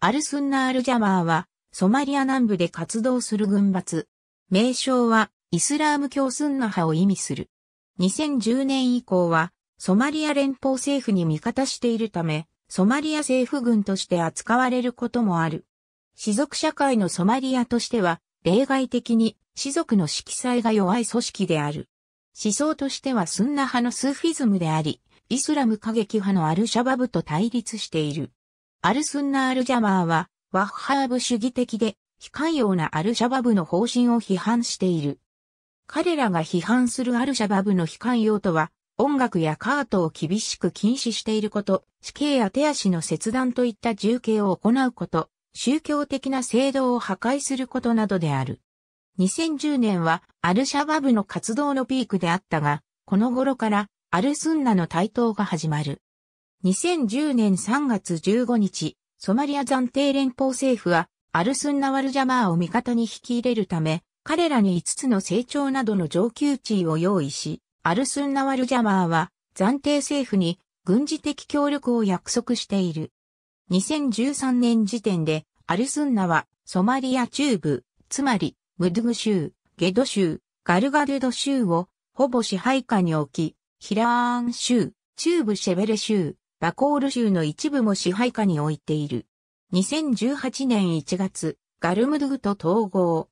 アルスンナールジャマーは、ソマリア南部で活動する軍閥。名称は、イスラーム教スンナ派を意味する。2010年以降は、ソマリア連邦政府に味方しているため、ソマリア政府軍として扱われることもある。氏族社会のソマリアとしては、例外的に、氏族の色彩が弱い組織である。思想としてはスンナ派のスーフィズムであり、イスラム過激派のアルシャバブと対立している。アルスンナ・アルジャマーは、ワッハーブ主義的で、非寛容なアルシャバブの方針を批判している。彼らが批判するアルシャバブの非寛容とは、音楽やカートを厳しく禁止していること、死刑や手足の切断といった重刑を行うこと、宗教的な制度を破壊することなどである。2010年はアルシャバブの活動のピークであったが、この頃からアルスンナの台頭が始まる。2010年3月15日、ソマリア暫定連邦政府は、アルスンナワルジャマーを味方に引き入れるため、彼らに5つの成長などの上級地位を用意し、アルスンナワルジャマーは、暫定政府に軍事的協力を約束している。2013年時点で、アルスンナは、ソマリア中部、つまり、ムドゥグ州、ゲド州、ガルガルド州を、ほぼ支配下に置き、ヒラーン州、中部シェベレ州、バコール州の一部も支配下に置いている。2018年1月、ガルムドゥと統合。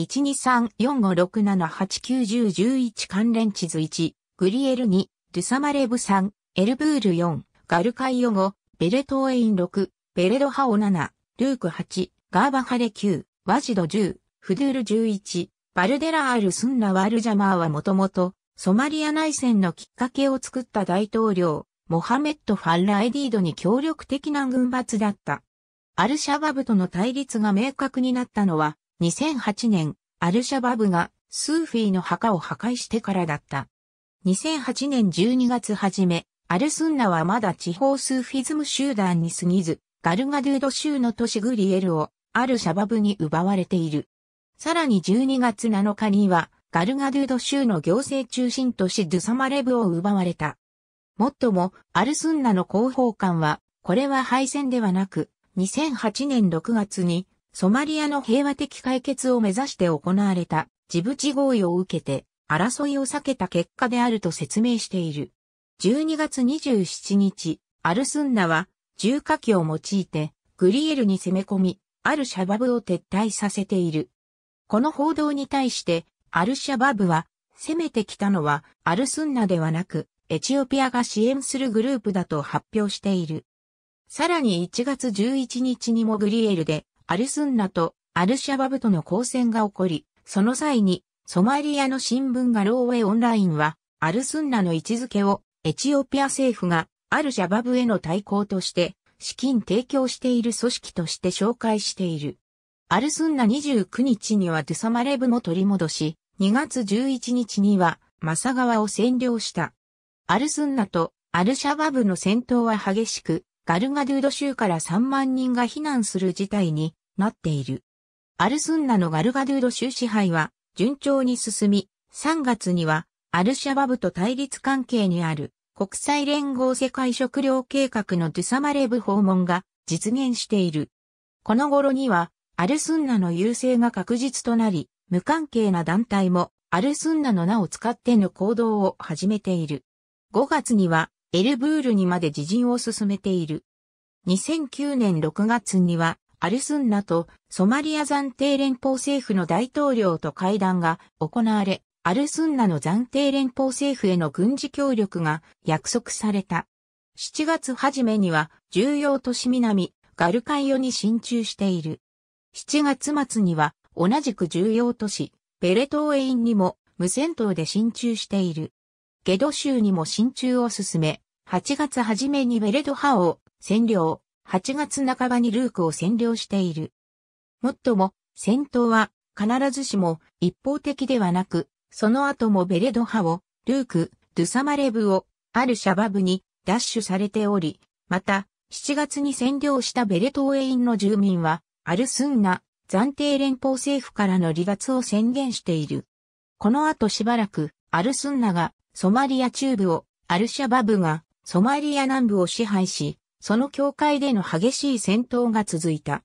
1234567891011関連地図1、グリエル2、ルサマレブ3、エルブール4、ガルカイヨ5、ベレトーエイン6、ベレドハオ7、ルーク8、ガーバハレ9、ワジド10、フドゥール11、バルデラール・スンラ・ワルジャマーはもともと、ソマリア内戦のきっかけを作った大統領、モハメット・ファッラ・エディードに協力的な軍閥だった。アルシャバブとの対立が明確になったのは、2008年、アルシャバブがスーフィーの墓を破壊してからだった。2008年12月初め、アルスンナはまだ地方スーフィズム集団に過ぎず、ガルガドゥード州の都市グリエルをアルシャバブに奪われている。さらに12月7日には、ガルガドゥード州の行政中心都市ドゥサマレブを奪われた。もっとも、アルスンナの広報官は、これは敗戦ではなく、2008年6月に、ソマリアの平和的解決を目指して行われた、ジブチ合意を受けて、争いを避けた結果であると説明している。12月27日、アルスンナは、重火器を用いて、グリエルに攻め込み、アルシャバブを撤退させている。この報道に対して、アルシャバブは、攻めてきたのは、アルスンナではなく、エチオピアが支援するグループだと発表している。さらに1月11日にもグリエルでアルスンナとアルシャバブとの交戦が起こり、その際にソマリアの新聞がローウェイオンラインはアルスンナの位置づけをエチオピア政府がアルシャバブへの対抗として資金提供している組織として紹介している。アルスンナ29日にはドゥサマレブも取り戻し、2月11日にはマサ川を占領した。アルスンナとアルシャバブの戦闘は激しく、ガルガドゥード州から3万人が避難する事態になっている。アルスンナのガルガドゥード州支配は順調に進み、3月にはアルシャバブと対立関係にある国際連合世界食糧計画のドゥサマレブ訪問が実現している。この頃にはアルスンナの優勢が確実となり、無関係な団体もアルスンナの名を使っての行動を始めている。5月にはエルブールにまで自陣を進めている。2009年6月にはアルスンナとソマリア暫定連邦政府の大統領と会談が行われ、アルスンナの暫定連邦政府への軍事協力が約束された。7月初めには重要都市南、ガルカイオに進駐している。7月末には同じく重要都市、ベレトーエインにも無戦闘で進駐している。ゲド州にも進駐を進め、8月初めにベレドハを占領、8月半ばにルークを占領している。もっとも、戦闘は必ずしも一方的ではなく、その後もベレドハを、ルーク、ドゥサマレブを、アルシャバブに奪取されており、また、7月に占領したベレトウェインの住民は、アルスンナ、暫定連邦政府からの離脱を宣言している。この後しばらく、アルスンナがソマリア中部をアルシャバブがソマリア南部を支配し、その境界での激しい戦闘が続いた。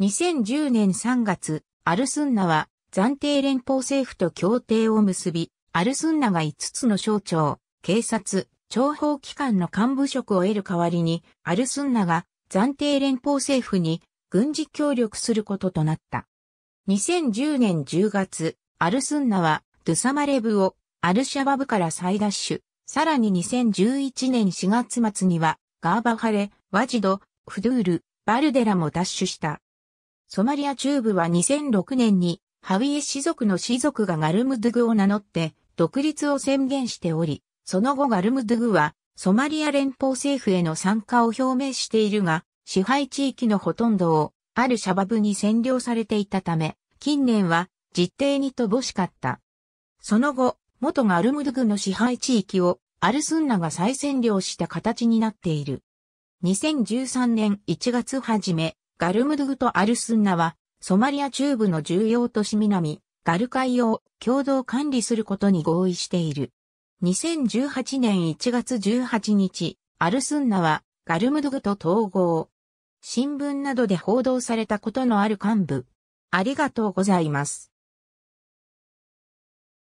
2010年3月、アルスンナは暫定連邦政府と協定を結び、アルスンナが5つの省庁、警察、諜報機関の幹部職を得る代わりに、アルスンナが暫定連邦政府に軍事協力することとなった。2010年10月、アルスンナはドゥサマレブをアルシャバブから再奪取、さらに2011年4月末には、ガーバハレ、ワジド、フドゥール、バルデラも奪取した。ソマリア中部は2006年に、ハウィエ氏族の氏族がガルムドゥグを名乗って、独立を宣言しており、その後ガルムドゥグは、ソマリア連邦政府への参加を表明しているが、支配地域のほとんどを、あるシャバブに占領されていたため、近年は、実定に乏しかった。その後、元がアルムドゥグの支配地域をアルスンナが再占領した形になっている。2013年1月初め、ガルムドゥグとアルスンナは、ソマリア中部の重要都市南、ガル海を共同管理することに合意している。2018年1月18日、アルスンナはガルムドゥグと統合。新聞などで報道されたことのある幹部。ありがとうございます。